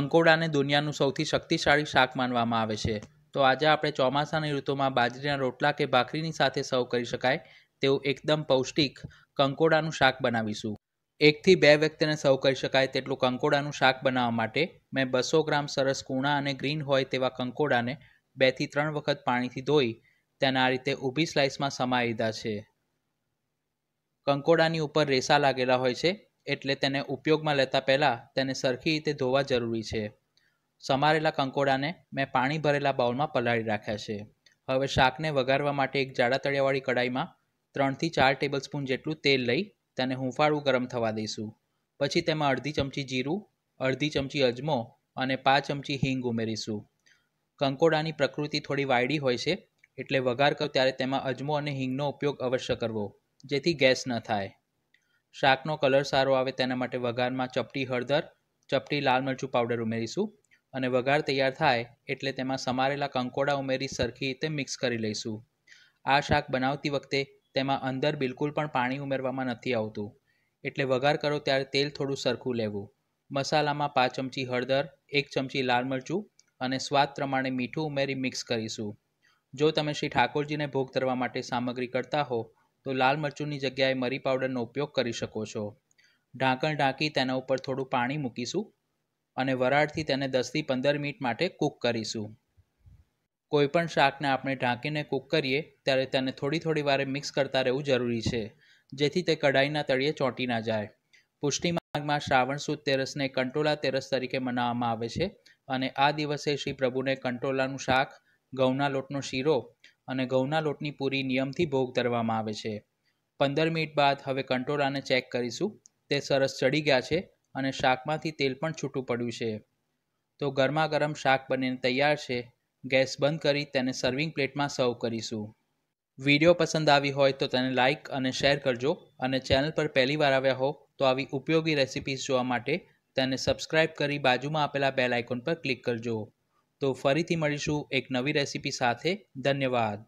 કંકોડાને દુનિયાનું સૌથી શક્તિશાળી શાક માનવામાં આવે છે તો આજે આપણે ચોમાસાની ઋતુમાં બાજરીના રોટલા કે ભાખરીની સાથે સર્વ કરી શકાય તેવું એકદમ પૌષ્ટિક કંકોડાનું શાક બનાવીશું એકથી બે વ્યક્તિને સર્વ કરી શકાય તેટલું કંકોડાનું શાક બનાવવા માટે મેં બસો ગ્રામ સરસ કૂણા અને ગ્રીન હોય તેવા કંકોડાને બેથી ત્રણ વખત પાણીથી ધોઈ તેના આ રીતે ઊભી સ્લાઇસમાં સમાઈ લીધા છે કંકોડાની ઉપર રેસા લાગેલા હોય છે એટલે તેને ઉપયોગમાં લેતા પહેલાં તેને સરખી રીતે ધોવા જરૂરી છે સમારેલા કંકોડાને મેં પાણી ભરેલા બાઉલમાં પલાળી રાખ્યા છે હવે શાકને વઘારવા માટે એક જાડા તળિયાવાળી કઢાઈમાં ત્રણથી ચાર ટેબલ સ્પૂન જેટલું તેલ લઈ તેને હુંફાળું ગરમ થવા દઈશું પછી તેમાં અડધી ચમચી જીરું અડધી ચમચી અજમો અને પાંચ ચમચી હિંગ ઉમેરીશું કંકોડાની પ્રકૃતિ થોડી વાયડી હોય છે એટલે વઘાર કરો ત્યારે તેમાં અજમો અને હિંગનો ઉપયોગ અવશ્ય કરવો જેથી ગેસ ન થાય શાકનો કલર સારો આવે તેના માટે વઘારમાં ચપટી હળદર ચપટી લાલ મરચું પાવડર ઉમેરીશું અને વઘાર તૈયાર થાય એટલે તેમાં સમારેલા કંકોડા ઉમેરી સરખી રીતે મિક્સ કરી લઈશું આ શાક બનાવતી વખતે તેમાં અંદર બિલકુલ પણ પાણી ઉમેરવામાં નથી આવતું એટલે વઘાર કરો ત્યારે તેલ થોડું સરખું લેવું મસાલામાં પાંચ ચમચી હળદર એક ચમચી લાલ મરચું અને સ્વાદ પ્રમાણે મીઠું ઉમેરી મિક્સ કરીશું જો તમે શ્રી ઠાકોરજીને ભોગ ધરવા માટે સામગ્રી કરતા હો તો લાલ મરચુંની જગ્યાએ મરી પાવડરનો ઉપયોગ કરી શકો છો ઢાંકણ ઢાંકી તેના ઉપર થોડું પાણી મૂકીશું અને વરાળથી તેને દસથી પંદર મિનિટ માટે કૂક કરીશું કોઈપણ શાકને આપણે ઢાંકીને કૂક કરીએ ત્યારે તેને થોડી થોડી વારે મિક્સ કરતા રહેવું જરૂરી છે જેથી તે કઢાઈના તળિયે ચોંટી ના જાય પુષ્ટિ માર્ગમાં શ્રાવણ સુદ તેરસને કંટોલા તેરસ તરીકે મનાવવામાં આવે છે અને આ દિવસે શ્રી પ્રભુને કંટોલાનું શાક ઘઉંના લોટનો શીરો અને ઘઉંના લોટની પૂરી નિયમથી ભોગ ધરવામાં આવે છે પંદર મિનિટ બાદ હવે કંટોળાને ચેક કરીશું તે સરસ ચડી ગયા છે અને શાકમાંથી તેલ પણ છૂટું પડ્યું છે તો ગરમા ગરમ શાક બનીને તૈયાર છે ગેસ બંધ કરી તેને સર્વિંગ પ્લેટમાં સર્વ કરીશું વિડીયો પસંદ આવી હોય તો તેને લાઇક અને શેર કરજો અને ચેનલ પર પહેલીવાર આવ્યા હો તો આવી ઉપયોગી રેસિપીઝ જોવા માટે તેને સબસ્ક્રાઇબ કરી બાજુમાં આપેલા બેલ આઇકોન પર ક્લિક કરજો તો ફરીથી મળીશું એક નવી રેસીપી સાથે ધન્યવાદ